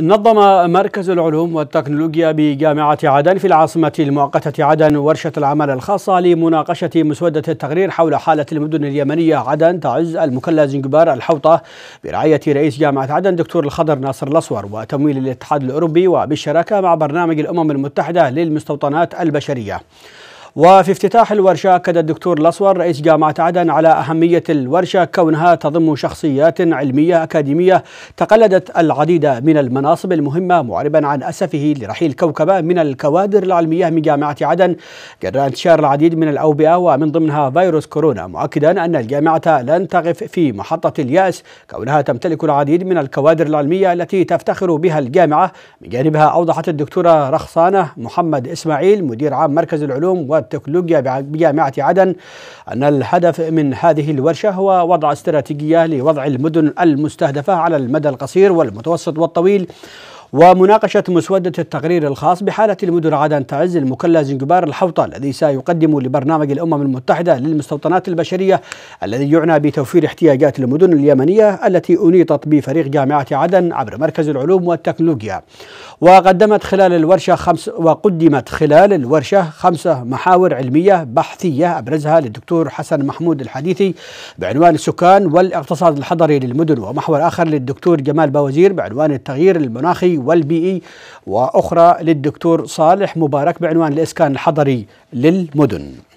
نظم مركز العلوم والتكنولوجيا بجامعة عدن في العاصمة المؤقتة عدن ورشة العمل الخاصة لمناقشة مسودة التقرير حول حالة المدن اليمنية عدن تعز المكلا زنجبار الحوطة برعاية رئيس جامعة عدن دكتور الخضر ناصر الأصور وتمويل الاتحاد الأوروبي وبالشراكة مع برنامج الأمم المتحدة للمستوطنات البشرية وفي افتتاح الورشة أكد الدكتور لصور رئيس جامعة عدن على أهمية الورشة كونها تضم شخصيات علمية أكاديمية تقلدت العديد من المناصب المهمة معربا عن أسفه لرحيل كوكبة من الكوادر العلمية من جامعة عدن جراء انتشار العديد من الأوبئة ومن ضمنها فيروس كورونا مؤكدا أن الجامعة لن تقف في محطة اليأس كونها تمتلك العديد من الكوادر العلمية التي تفتخر بها الجامعة من جانبها أوضحت الدكتورة رخصانة محمد إسماعيل مدير عام مركز العلوم التكنولوجيا بجامعة عدن أن الهدف من هذه الورشة هو وضع استراتيجية لوضع المدن المستهدفة على المدى القصير والمتوسط والطويل ومناقشة مسودة التقرير الخاص بحالة المدن عدن تعز المكلا زنجبار الحوطة الذي سيقدم لبرنامج الأمم المتحدة للمستوطنات البشرية الذي يعنى بتوفير احتياجات المدن اليمنية التي أنيطت بفريق جامعة عدن عبر مركز العلوم والتكنولوجيا وقدمت خلال الورشة خمس وقدمت خلال الورشة خمسة محاور علمية بحثية أبرزها للدكتور حسن محمود الحديثي بعنوان السكان والاقتصاد الحضري للمدن ومحور آخر للدكتور جمال باوزير بعنوان التغيير المناخي والبيئي وأخرى للدكتور صالح مبارك بعنوان الإسكان الحضري للمدن